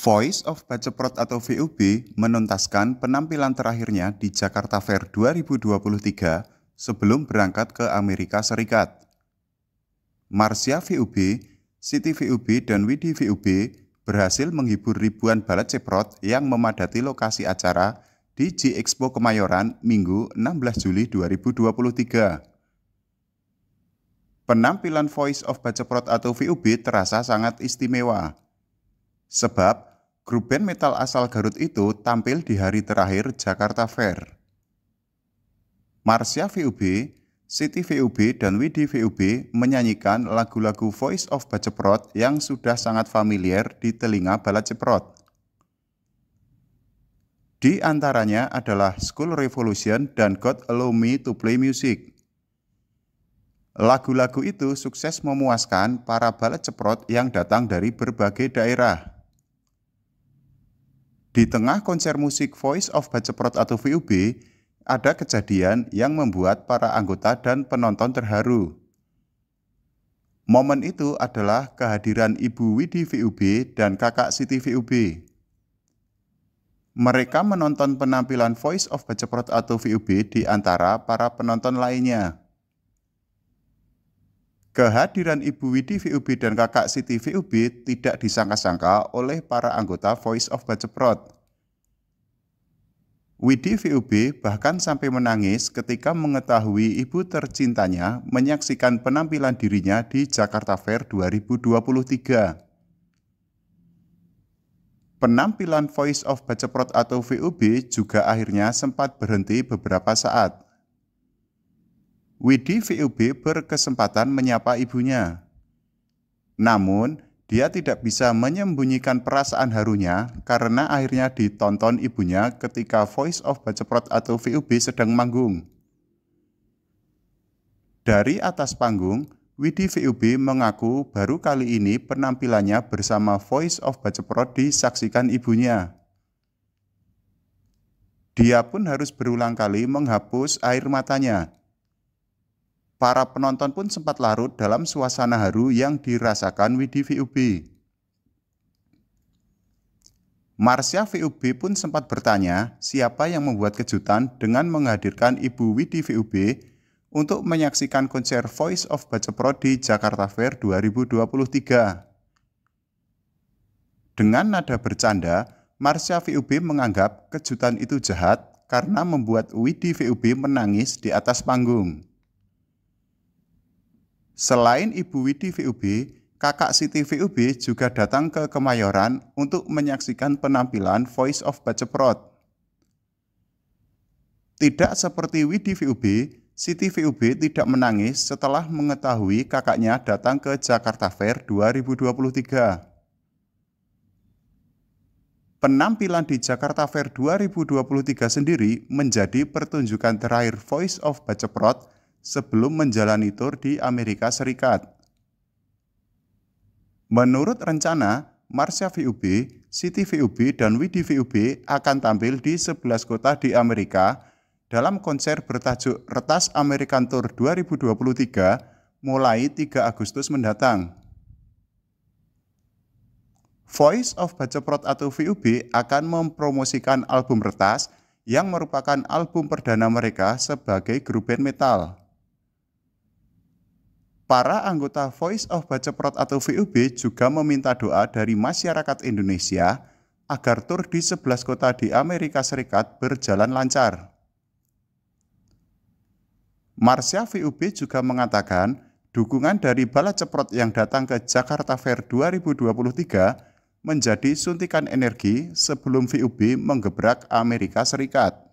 Voice of Baceprot atau VUB menuntaskan penampilan terakhirnya di Jakarta Fair 2023 sebelum berangkat ke Amerika Serikat. Marsya VUB, Siti VUB, dan Widi VUB berhasil menghibur ribuan balet ceprot yang memadati lokasi acara di G Expo Kemayoran Minggu 16 Juli 2023. Penampilan Voice of Baceprot atau VUB terasa sangat istimewa sebab Grup band metal asal Garut itu tampil di hari terakhir Jakarta Fair. Marsya VUB, Siti VUB, dan Widi VUB menyanyikan lagu-lagu Voice of Baceprot yang sudah sangat familiar di telinga bala ceprot. Di antaranya adalah School Revolution dan God Allow Me to Play Music. Lagu-lagu itu sukses memuaskan para balet ceprot yang datang dari berbagai daerah. Di tengah konser musik Voice of Baceprot atau VUB, ada kejadian yang membuat para anggota dan penonton terharu. Momen itu adalah kehadiran Ibu Widi VUB dan kakak Siti VUB. Mereka menonton penampilan Voice of Baceprot atau VUB di antara para penonton lainnya. Kehadiran Ibu Widi VUB dan kakak Siti VUB tidak disangka-sangka oleh para anggota Voice of Baceprot. Widi VUB bahkan sampai menangis ketika mengetahui ibu tercintanya menyaksikan penampilan dirinya di Jakarta Fair 2023. Penampilan Voice of Baceprot atau VUB juga akhirnya sempat berhenti beberapa saat Widi VUB berkesempatan menyapa ibunya. Namun, dia tidak bisa menyembunyikan perasaan harunya karena akhirnya ditonton ibunya ketika Voice of Baceprot atau VUB sedang manggung. Dari atas panggung, Widi VUB mengaku baru kali ini penampilannya bersama Voice of Baceprot disaksikan ibunya. Dia pun harus berulang kali menghapus air matanya para penonton pun sempat larut dalam suasana haru yang dirasakan Widi VUB. Marsha VUB pun sempat bertanya siapa yang membuat kejutan dengan menghadirkan Ibu Widi VUB untuk menyaksikan konser Voice of Bacepro di Jakarta Fair 2023. Dengan nada bercanda, Marsha VUB menganggap kejutan itu jahat karena membuat Widi VUB menangis di atas panggung. Selain Ibu Widi VUB, kakak Siti VUB juga datang ke Kemayoran untuk menyaksikan penampilan Voice of Baceprot. Tidak seperti Widi VUB, Siti VUB tidak menangis setelah mengetahui kakaknya datang ke Jakarta Fair 2023. Penampilan di Jakarta Fair 2023 sendiri menjadi pertunjukan terakhir Voice of Baceprot sebelum menjalani tur di Amerika Serikat. Menurut rencana, Marsha VUB, City VUB, dan Widi VUB akan tampil di 11 kota di Amerika dalam konser bertajuk Retas American Tour 2023 mulai 3 Agustus mendatang. Voice of Baceprot atau VUB akan mempromosikan album Retas yang merupakan album perdana mereka sebagai grup band metal. Para anggota Voice of Baceprot atau VUB juga meminta doa dari masyarakat Indonesia agar tur di 11 kota di Amerika Serikat berjalan lancar. Marsya VUB juga mengatakan dukungan dari bala ceprot yang datang ke Jakarta Fair 2023 menjadi suntikan energi sebelum VUB menggebrak Amerika Serikat.